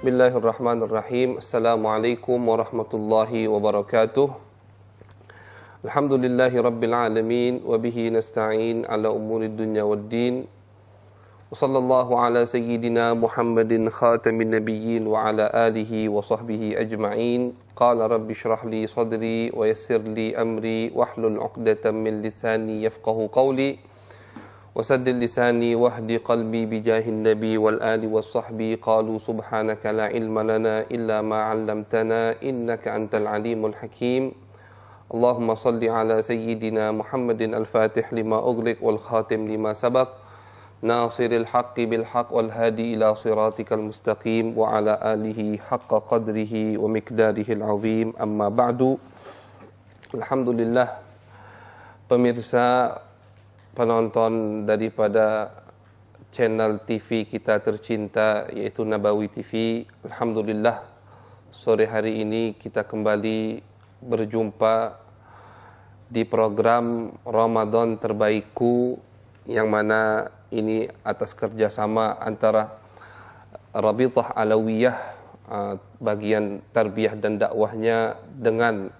بسم الله الرحمن الرحيم السلام عليكم ورحمة الله وبركاته الحمد لله رب العالمين وبه نستعين على أمور الدنيا والدين وصلى الله على سيدنا محمد خاتم النبيين وعلى آله وصحبه أجمعين قال رب اشرح لي صدري ويسر لي أمري واحلل عقدة من لساني يفقه قولي وسدد لساني واهد قلبي بجاه النبي والآل والصحبي قالوا سبحانك لا علم لنا إلا ما علمتنا إنك أنت العليم الحكيم اللهم صل على سيدنا محمد الفاتح لما أغلق والخاتم لما سبق ناصر الحق بالحق والهادي إلى صراطك المستقيم وعلى آله حق قدره ومقداره العظيم أما بعد الحمد لله Pemirsa penonton daripada channel TV kita tercinta yaitu Nabawi TV. Alhamdulillah sore hari ini kita kembali berjumpa di program Ramadan terbaikku yang mana ini atas kerjasama antara Rabitah Alawiyah uh, bagian tarbiyah dan dakwahnya dengan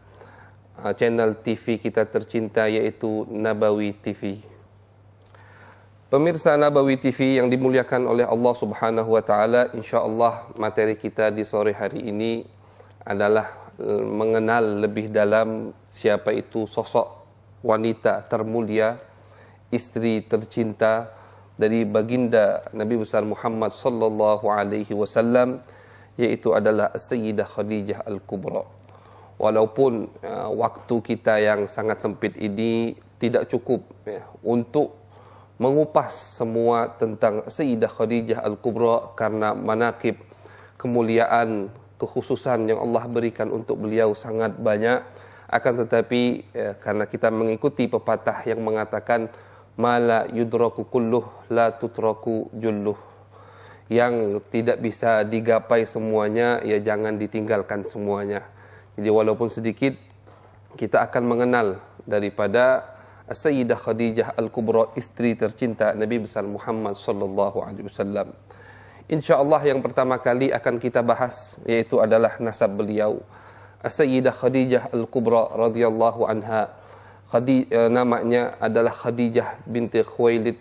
uh, channel TV kita tercinta yaitu Nabawi TV. Pemirsa Nabawi TV yang dimuliakan oleh Allah Subhanahu wa taala, insyaallah materi kita di sore hari ini adalah eh, mengenal lebih dalam siapa itu sosok wanita termulia, istri tercinta dari baginda Nabi besar Muhammad sallallahu alaihi wasallam yaitu adalah Sayyidah Khadijah Al-Kubra. Walaupun uh, waktu kita yang sangat sempit ini tidak cukup ya, untuk mengupas semua tentang Sayyidah Khadijah Al-Kubra karena manakib kemuliaan kekhususan yang Allah berikan untuk beliau sangat banyak akan tetapi ya, karena kita mengikuti pepatah yang mengatakan mala yudraku kulluh la tutraku julluh yang tidak bisa digapai semuanya ya jangan ditinggalkan semuanya jadi walaupun sedikit kita akan mengenal daripada Sayyidah Khadijah Al-Kubra istri tercinta Nabi besar Muhammad sallallahu alaihi wasallam. Insyaallah yang pertama kali akan kita bahas yaitu adalah nasab beliau. Sayyidah Khadijah Al-Kubra radhiyallahu anha. Khadi eh, namanya adalah Khadijah binti Khuwailid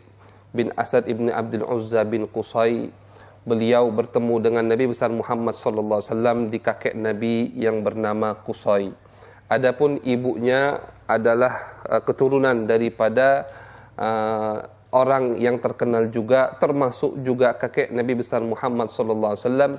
bin Asad ibn Abdul Uzza bin Qusay. Beliau bertemu dengan Nabi besar Muhammad sallallahu alaihi wasallam di kakek Nabi yang bernama Qusay. Adapun ibunya adalah uh, keturunan daripada uh, orang yang terkenal juga termasuk juga kakek Nabi besar Muhammad sallallahu alaihi wasallam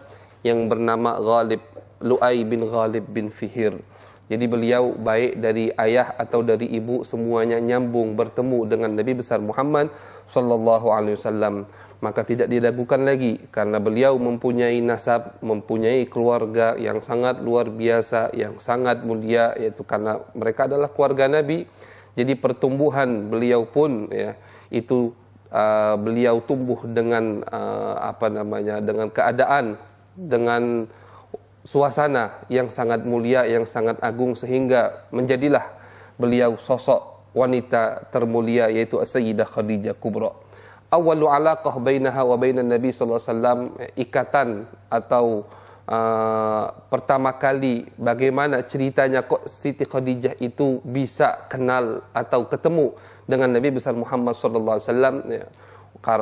yang bernama Ghalib Luai bin Ghalib bin Fihir. Jadi beliau baik dari ayah atau dari ibu semuanya nyambung bertemu dengan Nabi besar Muhammad sallallahu alaihi wasallam maka tidak diragukan lagi karena beliau mempunyai nasab, mempunyai keluarga yang sangat luar biasa, yang sangat mulia yaitu karena mereka adalah keluarga Nabi. Jadi pertumbuhan beliau pun ya itu uh, beliau tumbuh dengan uh, apa namanya dengan keadaan dengan suasana yang sangat mulia, yang sangat agung sehingga menjadilah beliau sosok wanita termulia yaitu Sayyidah Khadijah Kubra. awalu alaqah bainaha wa bainan nabi sallallahu alaihi wasallam ikatan atau uh, pertama kali bagaimana ceritanya kok Siti Khadijah itu bisa kenal atau ketemu dengan Nabi besar Muhammad sallallahu alaihi wasallam ya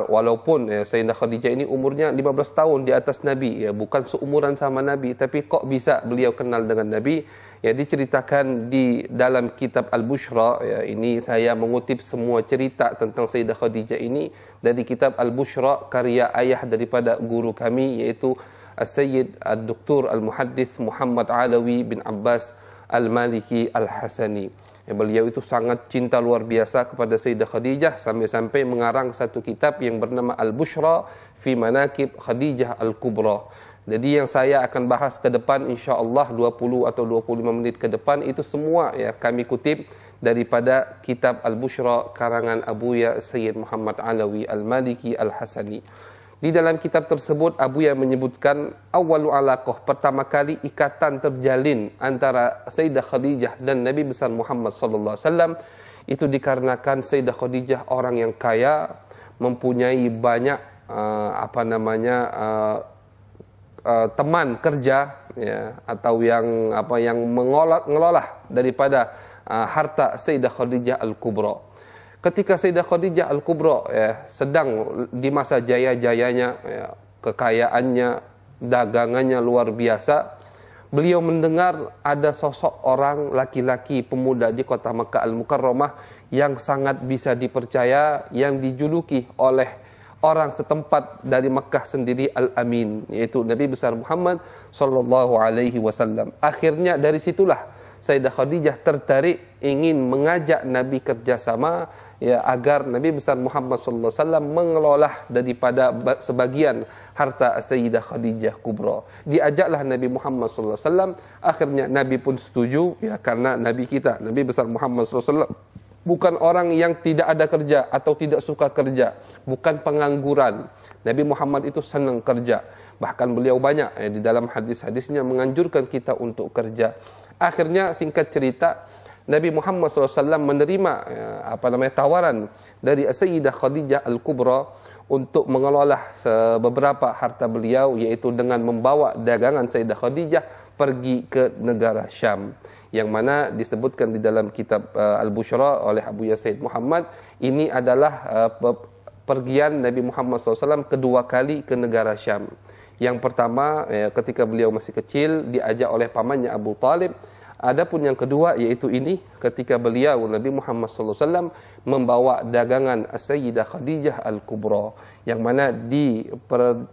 walaupun ya, Sayyidah Khadijah ini umurnya 15 tahun di atas Nabi ya bukan seumuran sama Nabi tapi kok bisa beliau kenal dengan Nabi ya diceritakan di dalam kitab Al-Bushra ya ini saya mengutip semua cerita tentang Sayyidah Khadijah ini dari kitab Al-Bushra karya ayah daripada guru kami yaitu Sayyid Doktor Al-Muhaddith Muhammad Alawi bin Abbas Al-Maliki Al-Hasani ya, beliau itu sangat cinta luar biasa kepada Sayyidah Khadijah sampai-sampai mengarang satu kitab yang bernama Al-Bushra fi Manakib Khadijah Al-Kubra Jadi yang saya akan bahas ke depan insya Allah 20 atau 25 menit ke depan itu semua ya kami kutip daripada kitab Al-Bushra karangan Abuya Sayyid Muhammad Alawi Al-Maliki Al-Hasani. Di dalam kitab tersebut Abuya menyebutkan awalu alaqah pertama kali ikatan terjalin antara Sayyidah Khadijah dan Nabi besar Muhammad sallallahu alaihi wasallam itu dikarenakan Sayyidah Khadijah orang yang kaya, mempunyai banyak uh, apa namanya uh, Eh, teman kerja ya, atau yang apa yang mengelola daripada uh, harta Sayyidah Khadijah al Kubro. Ketika Sayyidah Khadijah al Kubro ya, sedang di masa jaya-jayanya, ya, kekayaannya, dagangannya luar biasa, beliau mendengar ada sosok orang laki-laki pemuda di kota Mekah Al-Mukarramah yang sangat bisa dipercaya, yang dijuluki oleh orang setempat dari Mekah sendiri Al-Amin yaitu Nabi besar Muhammad sallallahu alaihi wasallam. Akhirnya dari situlah Sayyidah Khadijah tertarik ingin mengajak Nabi kerjasama ya agar Nabi besar Muhammad sallallahu alaihi wasallam mengelola daripada sebagian harta Sayyidah Khadijah Kubra. Diajaklah Nabi Muhammad sallallahu alaihi wasallam akhirnya Nabi pun setuju ya karena Nabi kita Nabi besar Muhammad sallallahu alaihi wasallam bukan orang yang tidak ada kerja atau tidak suka kerja, bukan pengangguran. Nabi Muhammad itu senang kerja. Bahkan beliau banyak ya, di dalam hadis-hadisnya menganjurkan kita untuk kerja. Akhirnya singkat cerita, Nabi Muhammad SAW menerima ya, apa namanya tawaran dari Sayyidah Khadijah Al-Kubra untuk mengelola beberapa harta beliau yaitu dengan membawa dagangan Sayyidah Khadijah pergi ke negara Syam yang mana disebutkan di dalam kitab uh, Al-Bushra oleh Abu Yazid Muhammad ini adalah uh, pergian Nabi Muhammad SAW kedua kali ke negara Syam yang pertama ya, ketika beliau masih kecil diajak oleh pamannya Abu Talib Adapun yang kedua iaitu ini ketika beliau Nabi Muhammad SAW membawa dagangan Sayyidah Khadijah Al-Kubra yang mana di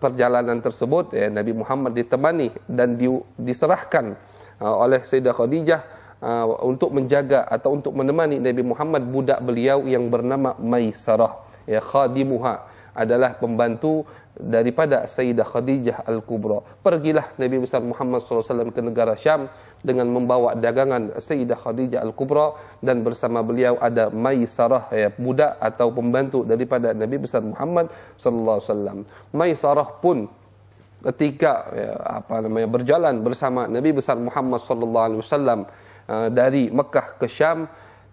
perjalanan tersebut ya, Nabi Muhammad ditemani dan di, diserahkan uh, oleh Sayyidah Khadijah uh, untuk menjaga atau untuk menemani Nabi Muhammad budak beliau yang bernama Maisarah ya khadimuha adalah pembantu daripada Sayyidah Khadijah Al-Kubra. Pergilah Nabi besar Muhammad Sallallahu Alaihi Wasallam ke negara Syam dengan membawa dagangan Sayyidah Khadijah Al-Kubra dan bersama beliau ada Maisarah ya, budak atau pembantu daripada Nabi besar Muhammad Sallallahu Alaihi SAW. Maisarah pun ketika ya, apa namanya berjalan bersama Nabi besar Muhammad Sallallahu Alaihi Wasallam eh, dari Mekah ke Syam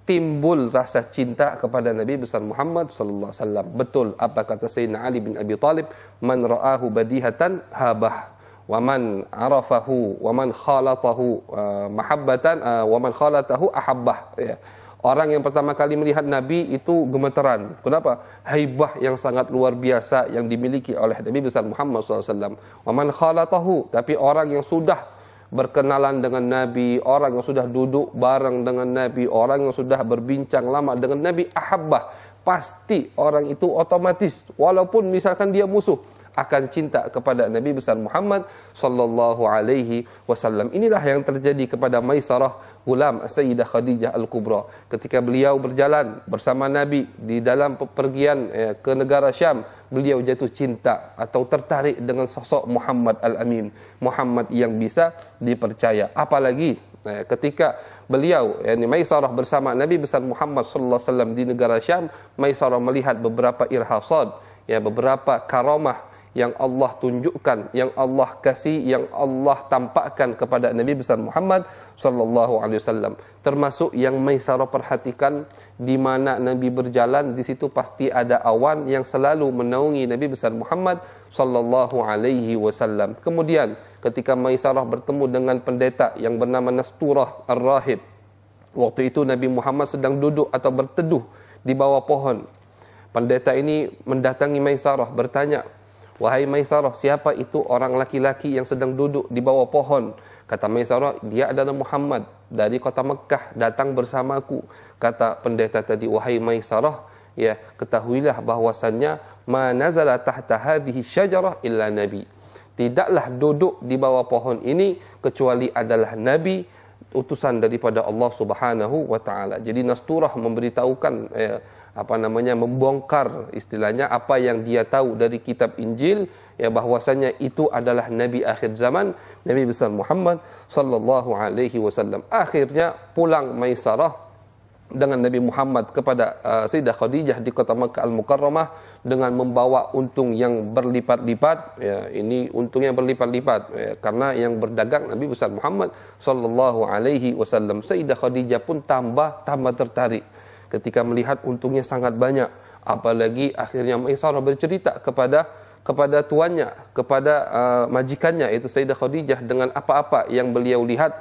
timbul rasa cinta kepada Nabi besar Muhammad sallallahu alaihi wasallam. Betul apa kata Sayyidina Ali bin Abi Thalib, "Man ra'ahu badihatan habah." waman arafahu waman khalatahu uh, mahabbatan uh, waman khalatahu ahabbah ya. Orang yang pertama kali melihat Nabi itu gemeteran. Kenapa? Haibah yang sangat luar biasa yang dimiliki oleh Nabi besar Muhammad SAW. Waman khalatahu. Tapi orang yang sudah berkenalan dengan Nabi, orang yang sudah duduk bareng dengan Nabi, orang yang sudah berbincang lama dengan Nabi, ahabbah. Pasti orang itu otomatis, walaupun misalkan dia musuh akan cinta kepada Nabi besar Muhammad sallallahu alaihi wasallam. Inilah yang terjadi kepada Maisarah gulam Sayyidah Khadijah Al-Kubra ketika beliau berjalan bersama Nabi di dalam pergian ya, ke negara Syam beliau jatuh cinta atau tertarik dengan sosok Muhammad Al-Amin Muhammad yang bisa dipercaya apalagi ya, ketika beliau yakni Maisarah bersama Nabi besar Muhammad sallallahu alaihi wasallam di negara Syam Maisarah melihat beberapa irhasad ya beberapa karomah yang Allah tunjukkan, yang Allah kasih, yang Allah tampakkan kepada Nabi besar Muhammad sallallahu alaihi wasallam. Termasuk yang Maisarah perhatikan di mana Nabi berjalan, di situ pasti ada awan yang selalu menaungi Nabi besar Muhammad sallallahu alaihi wasallam. Kemudian ketika Maisarah bertemu dengan pendeta yang bernama Nasturah Ar-Rahib. Waktu itu Nabi Muhammad sedang duduk atau berteduh di bawah pohon. Pendeta ini mendatangi Maisarah bertanya, Wahai Maisarah, siapa itu orang laki-laki yang sedang duduk di bawah pohon? Kata Maisarah, dia adalah Muhammad dari kota Mekah datang bersamaku. Kata pendeta tadi, wahai Maisarah, ya ketahuilah bahwasannya ma nazala tahta hadhihi syajarah illa nabi. Tidaklah duduk di bawah pohon ini kecuali adalah nabi utusan daripada Allah Subhanahu wa taala. Jadi Nasturah memberitahukan ya, apa namanya membongkar istilahnya apa yang dia tahu dari kitab Injil ya bahwasanya itu adalah nabi akhir zaman nabi besar Muhammad sallallahu alaihi wasallam akhirnya pulang Maisarah dengan Nabi Muhammad kepada uh, Sayyidah Khadijah di kota Makkah Al-Mukarramah dengan membawa untung yang berlipat-lipat ya ini untungnya berlipat-lipat ya, karena yang berdagang Nabi besar Muhammad sallallahu alaihi wasallam Sayyidah Khadijah pun tambah tambah tertarik ketika melihat untungnya sangat banyak apalagi akhirnya Maisarah bercerita kepada kepada tuannya, kepada uh, majikannya yaitu Sayyidah Khadijah dengan apa-apa yang beliau lihat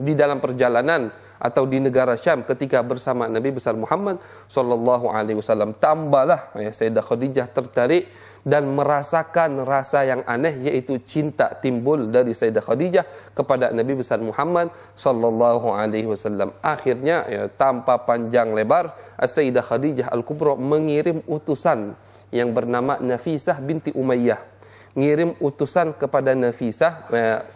di dalam perjalanan atau di negara Syam ketika bersama Nabi besar Muhammad sallallahu alaihi wasallam. Tambahlah ya Sayyidah Khadijah tertarik dan merasakan rasa yang aneh yaitu cinta timbul dari Sayyidah Khadijah kepada Nabi besar Muhammad sallallahu alaihi wasallam. Akhirnya ya, tanpa panjang lebar Sayyidah Khadijah Al-Kubra mengirim utusan yang bernama Nafisah binti Umayyah. Ngirim utusan kepada Nafisah ya,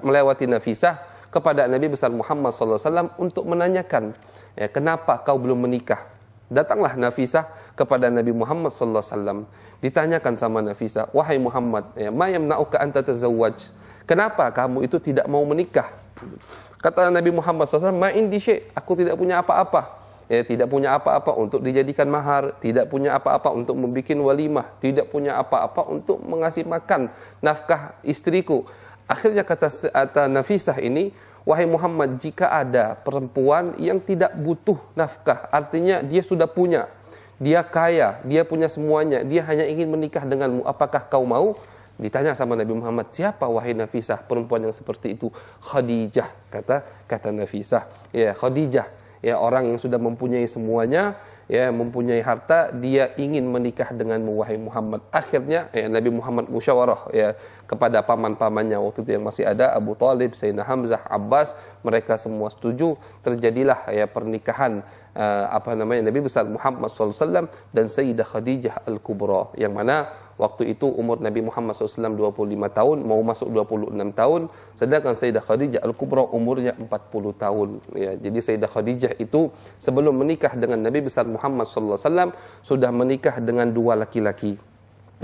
melewati Nafisah kepada Nabi besar Muhammad sallallahu alaihi wasallam untuk menanyakan ya, kenapa kau belum menikah? Datanglah Nafisah kepada Nabi Muhammad saw Ditanyakan sama Nafisah, "Wahai Muhammad, ya, ma yamna'uka anta tazawaj Kenapa kamu itu tidak mau menikah? Kata Nabi Muhammad SAW, "Ma indi aku tidak punya apa-apa." Ya, tidak punya apa-apa untuk dijadikan mahar, tidak punya apa-apa untuk membuat walimah, tidak punya apa-apa untuk mengasih makan nafkah istriku. Akhirnya kata, kata Nafisah ini, Wahai Muhammad, jika ada perempuan yang tidak butuh nafkah, artinya dia sudah punya, dia kaya, dia punya semuanya, dia hanya ingin menikah denganmu, apakah kau mau? Ditanya sama Nabi Muhammad, siapa wahai Nafisah perempuan yang seperti itu? Khadijah, kata kata Nafisah. Ya, Khadijah, ya orang yang sudah mempunyai semuanya, ya mempunyai harta dia ingin menikah dengan wahai Muhammad akhirnya ya, Nabi Muhammad musyawarah ya kepada paman-pamannya waktu itu yang masih ada Abu Talib, Sayyidina Hamzah, Abbas mereka semua setuju terjadilah ya pernikahan uh, apa namanya Nabi besar Muhammad SAW dan Sayyidah Khadijah Al Kubra yang mana waktu itu umur Nabi Muhammad SAW 25 tahun mau masuk 26 tahun sedangkan Sayyidah Khadijah Al Kubra umurnya 40 tahun ya jadi Sayyidah Khadijah itu sebelum menikah dengan Nabi besar Muhammad SAW sudah menikah dengan dua laki-laki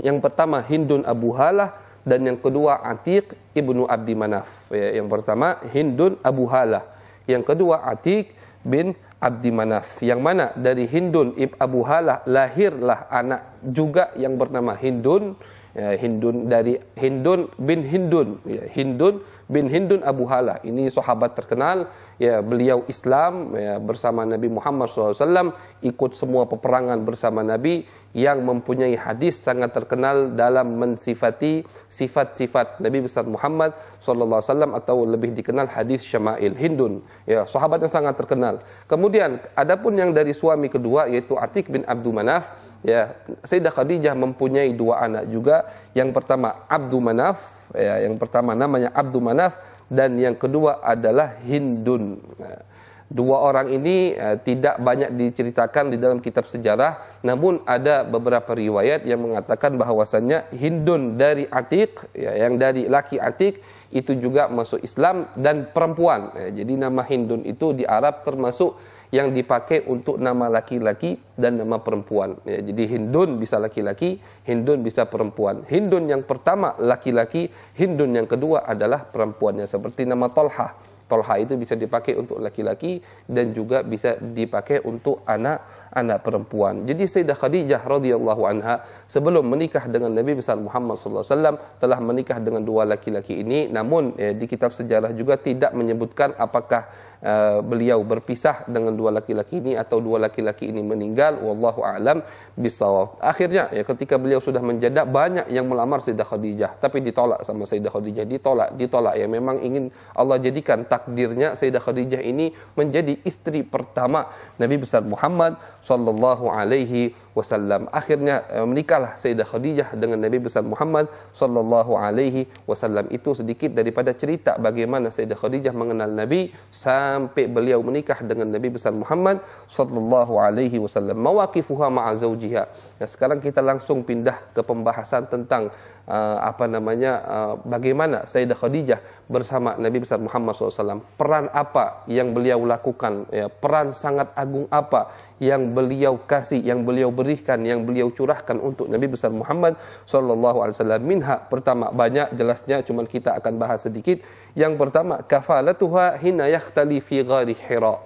yang pertama Hindun Abu Halah dan yang kedua Atiq ibnu Abdi Manaf ya, yang pertama Hindun Abu Halah yang kedua Atiq bin Abdi Manaf. Yang mana dari Hindun Ib Abu Halah lahirlah anak juga yang bernama Hindun. Ya, Hindun dari Hindun bin Hindun. Ya, Hindun bin Hindun Abu Hala. Ini sahabat terkenal, ya beliau Islam ya, bersama Nabi Muhammad SAW, ikut semua peperangan bersama Nabi yang mempunyai hadis sangat terkenal dalam mensifati sifat-sifat Nabi besar Muhammad SAW atau lebih dikenal hadis Syama'il Hindun. Ya, sahabat yang sangat terkenal. Kemudian adapun yang dari suami kedua yaitu Atik bin Abdul Manaf, ya Sayyidah Khadijah mempunyai dua anak juga. Yang pertama Abdul Manaf Ya, yang pertama namanya Abdu Manaf dan yang kedua adalah Hindun. Nah, dua orang ini uh, tidak banyak diceritakan di dalam kitab sejarah, namun ada beberapa riwayat yang mengatakan bahwasannya Hindun dari Atik, ya, yang dari laki Atik itu juga masuk Islam dan perempuan. Ya, jadi nama Hindun itu di Arab termasuk yang dipakai untuk nama laki-laki dan nama perempuan. Ya, jadi Hindun bisa laki-laki, Hindun bisa perempuan. Hindun yang pertama laki-laki, Hindun yang kedua adalah perempuannya seperti nama Tolha. Tolha itu bisa dipakai untuk laki-laki dan juga bisa dipakai untuk anak-anak perempuan. Jadi Sayyidah Khadijah radhiyallahu anha sebelum menikah dengan Nabi besar Muhammad sallallahu alaihi wasallam telah menikah dengan dua laki-laki ini namun ya, di kitab sejarah juga tidak menyebutkan apakah Eh, beliau berpisah dengan dua laki-laki ini atau dua laki-laki ini meninggal wallahu a'lam bisawab. Akhirnya ya ketika beliau sudah menjeda banyak yang melamar Sayyidah Khadijah tapi ditolak sama Sayyidah Khadijah, ditolak, ditolak ya memang ingin Allah jadikan takdirnya Sayyidah Khadijah ini menjadi istri pertama Nabi besar Muhammad sallallahu alaihi wasallam. Akhirnya eh, menikahlah Sayyidah Khadijah dengan Nabi besar Muhammad sallallahu alaihi wasallam. Itu sedikit daripada cerita bagaimana Sayyidah Khadijah mengenal Nabi sallallahu sampai beliau menikah dengan Nabi besar Muhammad sallallahu alaihi wasallam mawaqifuha ma'a zawjiha. Nah, sekarang kita langsung pindah ke pembahasan tentang uh, apa namanya uh, bagaimana Sayyidah Khadijah bersama Nabi besar Muhammad SAW peran apa yang beliau lakukan ya, peran sangat agung apa yang beliau kasih yang beliau berikan yang beliau curahkan untuk Nabi besar Muhammad SAW minha pertama banyak jelasnya cuman kita akan bahas sedikit yang pertama kafalatuha hina yakhtali fi ghari hira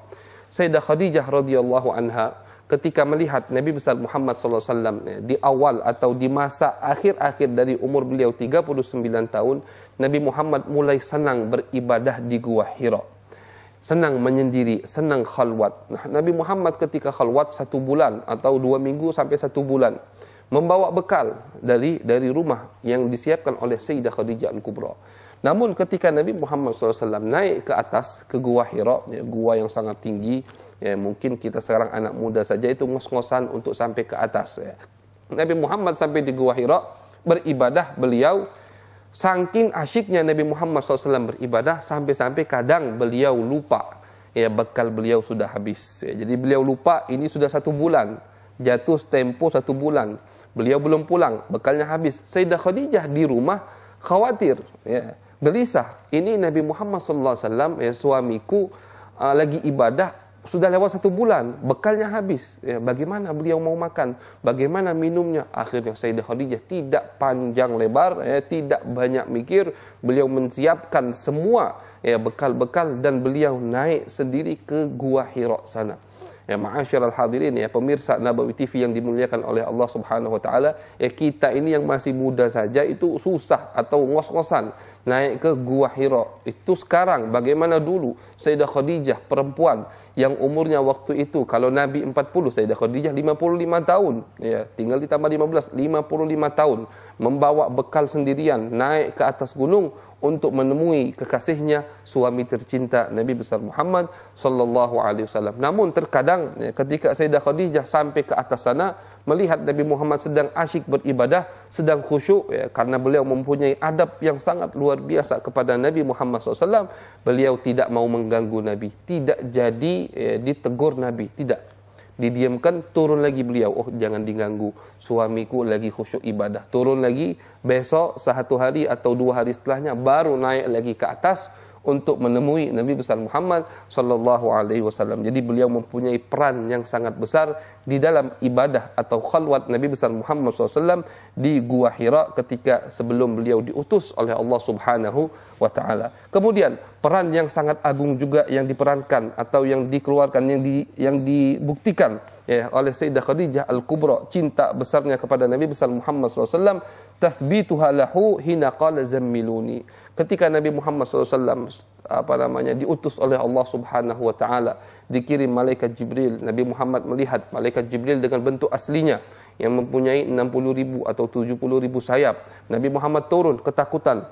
Sayyidah Khadijah radhiyallahu anha ketika melihat Nabi besar Muhammad SAW ya, di awal atau di masa akhir-akhir dari umur beliau 39 tahun, Nabi Muhammad mulai senang beribadah di Gua Hira. Senang menyendiri, senang khalwat. Nah, Nabi Muhammad ketika khalwat satu bulan atau dua minggu sampai satu bulan. Membawa bekal dari dari rumah yang disiapkan oleh Sayyidah Khadijah Al-Kubra. Namun ketika Nabi Muhammad SAW naik ke atas, ke Gua Hira, ya, gua yang sangat tinggi, Ya, mungkin kita sekarang anak muda saja itu ngos-ngosan untuk sampai ke atas. Ya. Nabi Muhammad sampai di Gua Hira beribadah beliau saking asyiknya Nabi Muhammad SAW beribadah sampai-sampai kadang beliau lupa ya bekal beliau sudah habis. Ya, jadi beliau lupa ini sudah satu bulan jatuh tempo satu bulan beliau belum pulang bekalnya habis. Sayyidah Khadijah di rumah khawatir ya gelisah. Ini Nabi Muhammad SAW ya suamiku uh, lagi ibadah sudah lewat satu bulan, bekalnya habis. Ya, bagaimana beliau mau makan? Bagaimana minumnya? Akhirnya Sayyidah Khadijah tidak panjang lebar, ya, tidak banyak mikir. Beliau menyiapkan semua ya, bekal-bekal dan beliau naik sendiri ke Gua hirok sana. ya ma'asyiral hadirin ya pemirsa Nabawi TV yang dimuliakan oleh Allah Subhanahu wa taala ya kita ini yang masih muda saja itu susah atau ngos-ngosan naik ke Gua Hira itu sekarang bagaimana dulu Sayyidah Khadijah perempuan yang umurnya waktu itu kalau Nabi 40 Sayyidah Khadijah 55 tahun ya tinggal ditambah 15 55 tahun membawa bekal sendirian naik ke atas gunung untuk menemui kekasihnya suami tercinta Nabi besar Muhammad sallallahu alaihi wasallam. Namun terkadang ya, ketika Sayyidah Khadijah sampai ke atas sana melihat Nabi Muhammad sedang asyik beribadah, sedang khusyuk ya, karena beliau mempunyai adab yang sangat luar biasa kepada Nabi Muhammad sallallahu beliau tidak mau mengganggu Nabi, tidak jadi ya, ditegur Nabi, tidak. didiamkan turun lagi beliau oh jangan diganggu suamiku lagi khusyuk ibadah turun lagi besok satu hari atau dua hari setelahnya baru naik lagi ke atas untuk menemui Nabi besar Muhammad sallallahu alaihi wasallam. Jadi beliau mempunyai peran yang sangat besar di dalam ibadah atau khalwat Nabi besar Muhammad sallallahu di Gua Hira ketika sebelum beliau diutus oleh Allah Subhanahu wa taala. Kemudian peran yang sangat agung juga yang diperankan atau yang dikeluarkan yang di, yang dibuktikan ya oleh Sayyidah Khadijah Al-Kubra cinta besarnya kepada Nabi besar Muhammad SAW tathbituha lahu hina qala zammiluni ketika Nabi Muhammad SAW apa namanya diutus oleh Allah Subhanahu wa taala dikirim malaikat Jibril Nabi Muhammad melihat malaikat Jibril dengan bentuk aslinya yang mempunyai 60 ribu atau 70 ribu sayap Nabi Muhammad turun ketakutan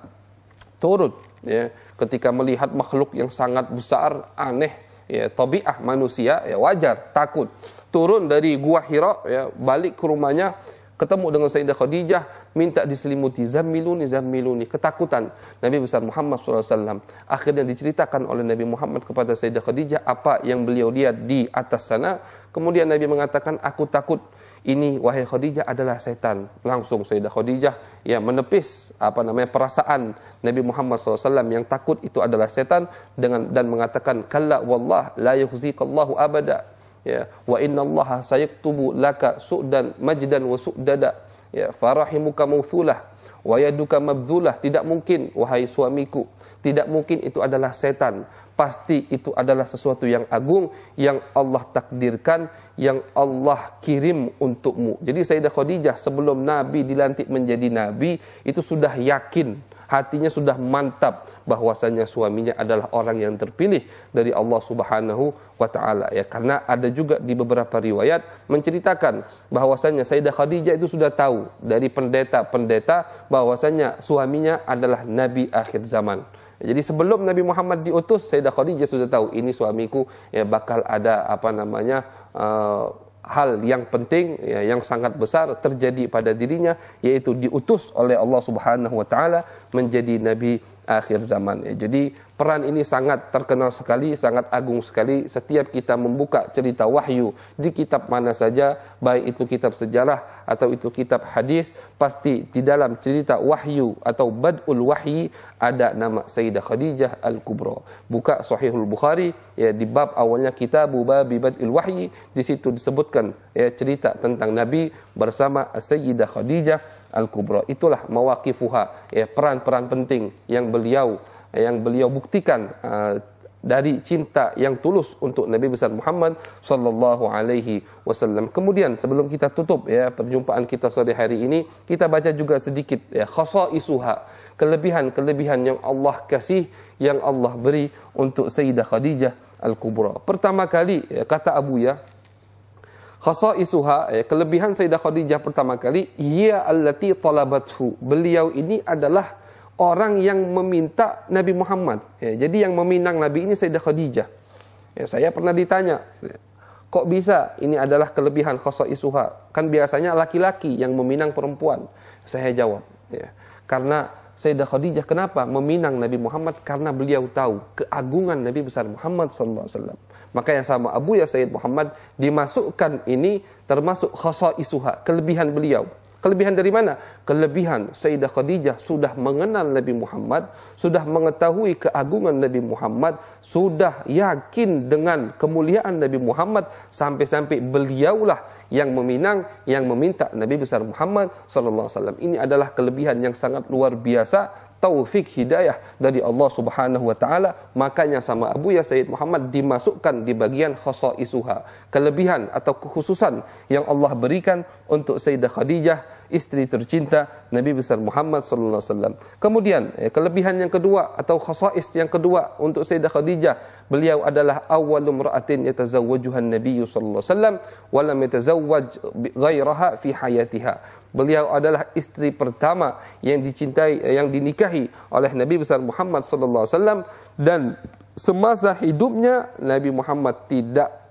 turun ya ketika melihat makhluk yang sangat besar aneh ya tabiah manusia ya wajar takut turun dari gua Hira ya, balik ke rumahnya ketemu dengan Sayyidah Khadijah minta diselimuti zamiluni zamiluni ketakutan Nabi besar Muhammad SAW akhirnya diceritakan oleh Nabi Muhammad kepada Sayyidah Khadijah apa yang beliau lihat di atas sana kemudian Nabi mengatakan aku takut ini wahai Khadijah adalah setan langsung Sayyidah Khadijah ya menepis apa namanya perasaan Nabi Muhammad SAW yang takut itu adalah setan dengan dan mengatakan kalla wallah la yukhzikallahu abada ya wa innallaha sayaktubu laka su'dan majdan wa su'dada ya farahimuka mawthulah wa yaduka mabdhulah tidak mungkin wahai suamiku tidak mungkin itu adalah setan pasti itu adalah sesuatu yang agung yang Allah takdirkan yang Allah kirim untukmu jadi sayyidah khadijah sebelum nabi dilantik menjadi nabi itu sudah yakin hatinya sudah mantap bahwasanya suaminya adalah orang yang terpilih dari Allah Subhanahu wa taala ya karena ada juga di beberapa riwayat menceritakan bahwasanya Sayyidah Khadijah itu sudah tahu dari pendeta-pendeta bahwasanya suaminya adalah nabi akhir zaman. Jadi sebelum Nabi Muhammad diutus, Sayyidah Khadijah sudah tahu ini suamiku ya bakal ada apa namanya uh, hal yang penting ya, yang sangat besar terjadi pada dirinya yaitu diutus oleh Allah Subhanahu wa taala menjadi nabi akhir zaman. Ya, jadi peran ini sangat terkenal sekali, sangat agung sekali. Setiap kita membuka cerita wahyu di kitab mana saja, baik itu kitab sejarah atau itu kitab hadis, pasti di dalam cerita wahyu atau badul wahyi ada nama Sayyidah Khadijah Al-Kubra. Buka Sahihul Bukhari, ya, di bab awalnya kita buba badul wahyi, di situ disebutkan ya, cerita tentang Nabi bersama Sayyidah Khadijah al-kubra. Itulah mawakifuha, ya peran-peran penting yang beliau yang beliau buktikan uh, dari cinta yang tulus untuk Nabi besar Muhammad sallallahu alaihi wasallam. Kemudian sebelum kita tutup ya perjumpaan kita sore hari ini, kita baca juga sedikit ya khasaisuha, kelebihan-kelebihan yang Allah kasih yang Allah beri untuk Sayyidah Khadijah al-Kubra. Pertama kali ya, kata Abu ya, isuha, ya, kelebihan Sayyidah Khadijah pertama kali, ia allati talabathu. Beliau ini adalah orang yang meminta Nabi Muhammad. Ya, jadi yang meminang Nabi ini Sayyidah Khadijah. Ya, saya pernah ditanya, ya, kok bisa? Ini adalah kelebihan khasa isuha Kan biasanya laki-laki yang meminang perempuan. Saya jawab, ya, karena Sayyidah Khadijah kenapa meminang Nabi Muhammad? Karena beliau tahu keagungan Nabi besar Muhammad sallallahu maka yang sama Abu ya Sayyid Muhammad dimasukkan ini termasuk khasa isuha kelebihan beliau. Kelebihan dari mana? Kelebihan Sayyidah Khadijah sudah mengenal Nabi Muhammad, sudah mengetahui keagungan Nabi Muhammad, sudah yakin dengan kemuliaan Nabi Muhammad sampai-sampai beliaulah yang meminang, yang meminta Nabi besar Muhammad sallallahu alaihi wasallam. Ini adalah kelebihan yang sangat luar biasa taufik hidayah dari Allah Subhanahu wa taala makanya sama Abu Ya Said Muhammad dimasukkan di bagian khasaisuha kelebihan atau kekhususan yang Allah berikan untuk Sayyidah Khadijah istri tercinta Nabi besar Muhammad sallallahu alaihi wasallam. Kemudian eh, kelebihan yang kedua atau khasa'is yang kedua untuk Sayyidah Khadijah, beliau adalah awwalu imra'atin yatazawwajuhan Nabi sallallahu alaihi wasallam wa lam yatazawwaj ghairaha fi hayatiha. Beliau adalah istri pertama yang dicintai eh, yang dinikahi oleh Nabi besar Muhammad sallallahu alaihi wasallam dan semasa hidupnya Nabi Muhammad tidak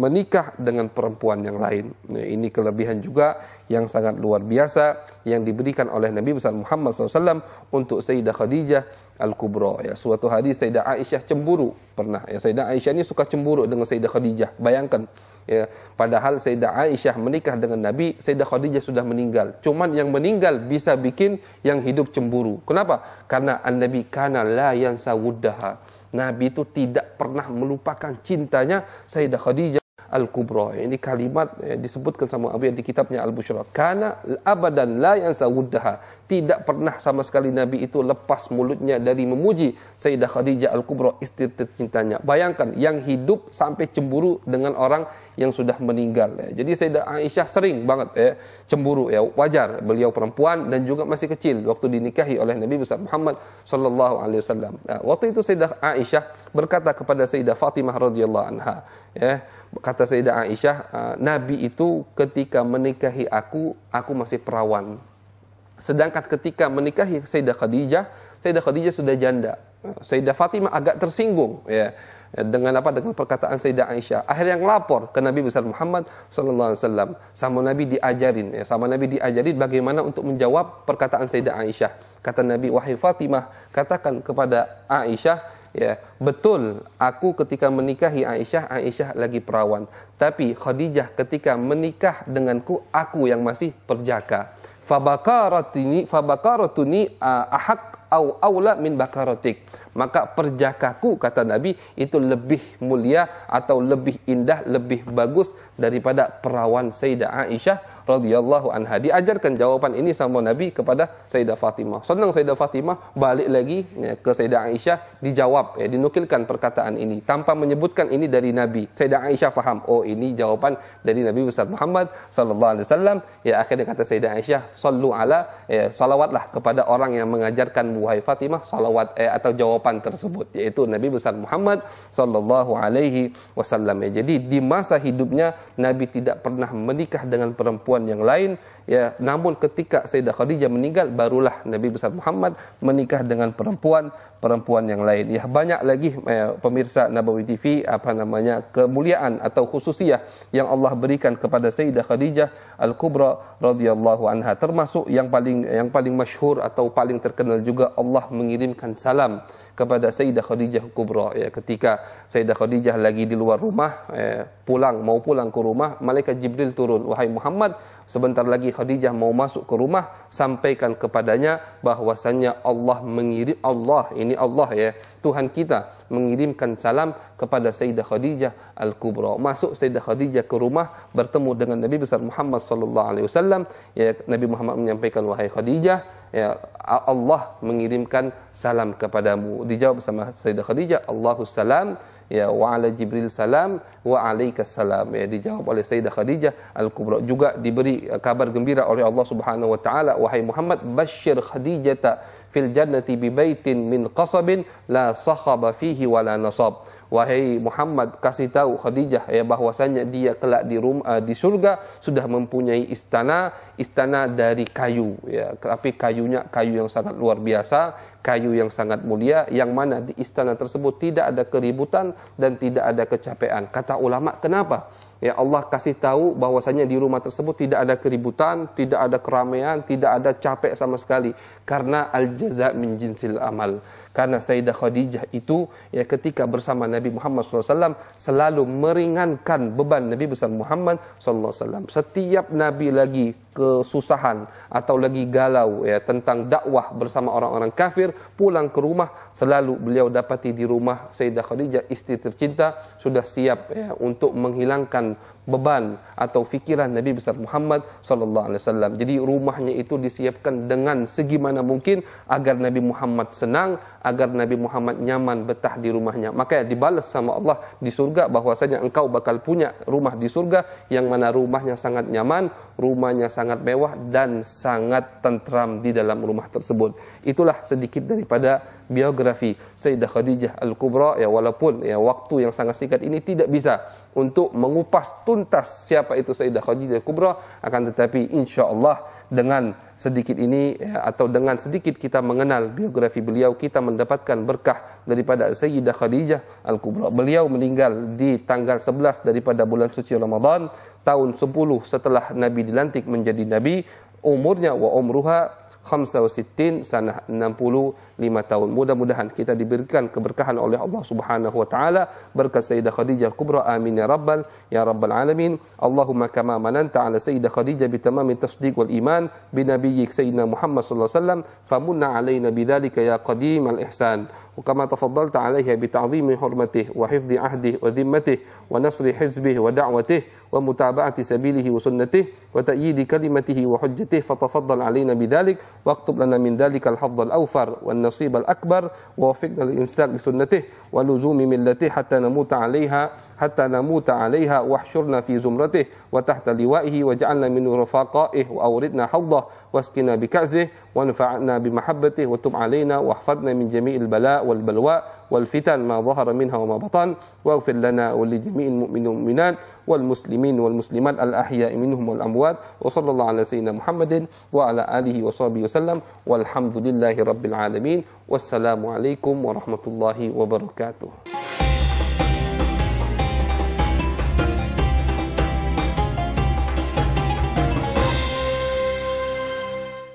menikah dengan perempuan yang lain. Nah, ini kelebihan juga yang sangat luar biasa yang diberikan oleh Nabi besar Muhammad SAW untuk Sayyidah Khadijah al Kubro. Ya, suatu hari Sayyidah Aisyah cemburu pernah. Ya, Sayyidah Aisyah ini suka cemburu dengan Sayyidah Khadijah. Bayangkan. Ya, padahal Sayyidah Aisyah menikah dengan Nabi, Sayyidah Khadijah sudah meninggal. Cuman yang meninggal bisa bikin yang hidup cemburu. Kenapa? Karena An-Nabi kana la yansawuddaha. Nabi itu tidak pernah melupakan cintanya Sayyidah Khadijah al-kubra. Ini kalimat eh, disebutkan sama Abu di kitabnya Al-Busyra. Kana abadan la yang wuddaha tidak pernah sama sekali Nabi itu lepas mulutnya dari memuji Sayyidah Khadijah Al-Kubra istri tercintanya. Bayangkan yang hidup sampai cemburu dengan orang yang sudah meninggal. Ya. Jadi Sayyidah Aisyah sering banget ya cemburu ya wajar beliau perempuan dan juga masih kecil waktu dinikahi oleh Nabi besar Muhammad sallallahu alaihi wasallam. Ya, waktu itu Sayyidah Aisyah berkata kepada Sayyidah Fatimah radhiyallahu anha ya kata Sayyidah Aisyah ah, Nabi itu ketika menikahi aku aku masih perawan Sedangkan ketika menikahi Sayyidah Khadijah, Sayyidah Khadijah sudah janda. Sayyidah Fatimah agak tersinggung ya dengan apa dengan perkataan Sayyidah Aisyah. Akhirnya yang lapor ke Nabi besar Muhammad sallallahu alaihi wasallam. Sama Nabi diajarin ya, sama Nabi diajarin bagaimana untuk menjawab perkataan Sayyidah Aisyah. Kata Nabi, "Wahai Fatimah, katakan kepada Aisyah ya betul aku ketika menikahi Aisyah Aisyah lagi perawan tapi Khadijah ketika menikah denganku aku yang masih perjaka fabakaratini fabakaratuni ahak au aula min bakaratik maka perjakaku kata nabi itu lebih mulia atau lebih indah lebih bagus daripada perawan sayyidah aisyah radhiyallahu anha. Diajarkan jawaban ini sama Nabi kepada Sayyidah Fatimah. Senang Sayyidah Fatimah balik lagi ya, ke Sayyidah Aisyah dijawab ya dinukilkan perkataan ini tanpa menyebutkan ini dari Nabi. Sayyidah Aisyah faham, oh ini jawaban dari Nabi besar Muhammad sallallahu alaihi wasallam. Ya akhirnya kata Sayyidah Aisyah, "Sallu ala ya, salawatlah kepada orang yang mengajarkan wahai Fatimah salawat eh, atau jawaban tersebut yaitu Nabi besar Muhammad sallallahu alaihi wasallam." Ya, jadi di masa hidupnya Nabi tidak pernah menikah dengan perempuan perempuan yang lain ya namun ketika Sayyidah Khadijah meninggal barulah Nabi besar Muhammad menikah dengan perempuan perempuan yang lain ya banyak lagi ya, pemirsa Nabawi TV apa namanya kemuliaan atau khususiah yang Allah berikan kepada Sayyidah Khadijah Al-Kubra radhiyallahu anha termasuk yang paling yang paling masyhur atau paling terkenal juga Allah mengirimkan salam kepada Sayyidah Khadijah Kubra ya ketika Sayyidah Khadijah lagi di luar rumah ya, pulang mau pulang ke rumah malaikat Jibril turun wahai Muhammad sebentar lagi Khadijah mau masuk ke rumah, sampaikan kepadanya bahwasannya Allah mengirim Allah ini Allah ya, Tuhan kita mengirimkan salam kepada Sayyidah Khadijah Al-Kubra. Masuk Sayyidah Khadijah ke rumah bertemu dengan Nabi besar Muhammad sallallahu alaihi wasallam, ya Nabi Muhammad menyampaikan wahai Khadijah, ya, Allah mengirimkan salam kepadamu. Dijawab sama Sayyidah Khadijah, Allahu salam ya wa ala jibril salam wa alayka salam ya dijawab oleh sayyidah khadijah al kubra juga diberi eh, kabar gembira oleh Allah Subhanahu wa taala wahai Muhammad basyir khadijah fil jannati bi baitin min qasabin la sahaba fihi wa la nasab. Wahai Muhammad kasih tahu Khadijah ya bahwasanya dia kelak di rumah eh, di surga sudah mempunyai istana istana dari kayu ya tapi kayunya kayu yang sangat luar biasa kayu yang sangat mulia yang mana di istana tersebut tidak ada keributan dan tidak ada kecapean kata ulama kenapa Ya Allah kasih tahu bahwasanya di rumah tersebut tidak ada keributan, tidak ada keramaian, tidak ada capek sama sekali karena al jaza min jinsil amal karena Sayyidah Khadijah itu ya ketika bersama Nabi Muhammad SAW selalu meringankan beban Nabi besar Muhammad SAW. Setiap Nabi lagi kesusahan atau lagi galau ya tentang dakwah bersama orang-orang kafir pulang ke rumah selalu beliau dapati di rumah Sayyidah Khadijah istri tercinta sudah siap ya untuk menghilangkan beban atau fikiran Nabi besar Muhammad sallallahu alaihi wasallam. Jadi rumahnya itu disiapkan dengan segimana mungkin agar Nabi Muhammad senang, agar Nabi Muhammad nyaman betah di rumahnya. Maka dibalas sama Allah di surga bahwasanya engkau bakal punya rumah di surga yang mana rumahnya sangat nyaman, rumahnya sangat mewah dan sangat tentram di dalam rumah tersebut. Itulah sedikit daripada biografi Sayyidah Khadijah Al-Kubra ya walaupun ya waktu yang sangat singkat ini tidak bisa untuk mengupas tuntas siapa itu Sayyidah Khadijah Al-Kubra akan tetapi insyaallah Allah dengan sedikit ini ya, atau dengan sedikit kita mengenal biografi beliau kita mendapatkan berkah daripada Sayyidah Khadijah Al-Kubra. Beliau meninggal di tanggal 11 daripada bulan suci Ramadan tahun 10 setelah Nabi dilantik menjadi nabi, umurnya wa umruha 65 sanah 60 lima tahun. Mudah-mudahan kita diberikan keberkahan oleh Allah Subhanahu wa taala berkat Sayyidah Khadijah Kubra amin ya rabbal ya rabbal alamin. Allahumma kama mananta ala Sayyidah Khadijah bi bitamami tasdiq wal iman bi nabiyyik Sayyidina Muhammad sallallahu alaihi wasallam famunna alaina bidzalika ya qadim al ihsan. وكما تفضلت عليها بتعظيم حرمته وحفظ عهده وذمته ونصر حزبه ودعوته ومتابعة سبيله وسنته وتأييد كلمته وحجته فتفضل علينا بذلك واكتب لنا من ذلك الحظ الأوفر والنصر النصيب الأكبر ووفقنا للإمساك بسنته ولزوم ملته حتى نموت عليها حتى نموت عليها واحشرنا في زمرته وتحت لوائه واجعلنا من رفاقائه وأوردنا حوضه واسقنا بكأسه وانفعنا بمحبته وتب علينا واحفظنا من جميع البلاء والبلواء والفتن ما ظهر منها وما بطن واغفر لنا ولجميع المؤمنين والمؤمنات والمسلمين والمسلمات الأحياء منهم والأموات وصلى الله على سيدنا محمد وعلى آله وصحبه وسلم والحمد لله رب العالمين والسلام عليكم ورحمة الله وبركاته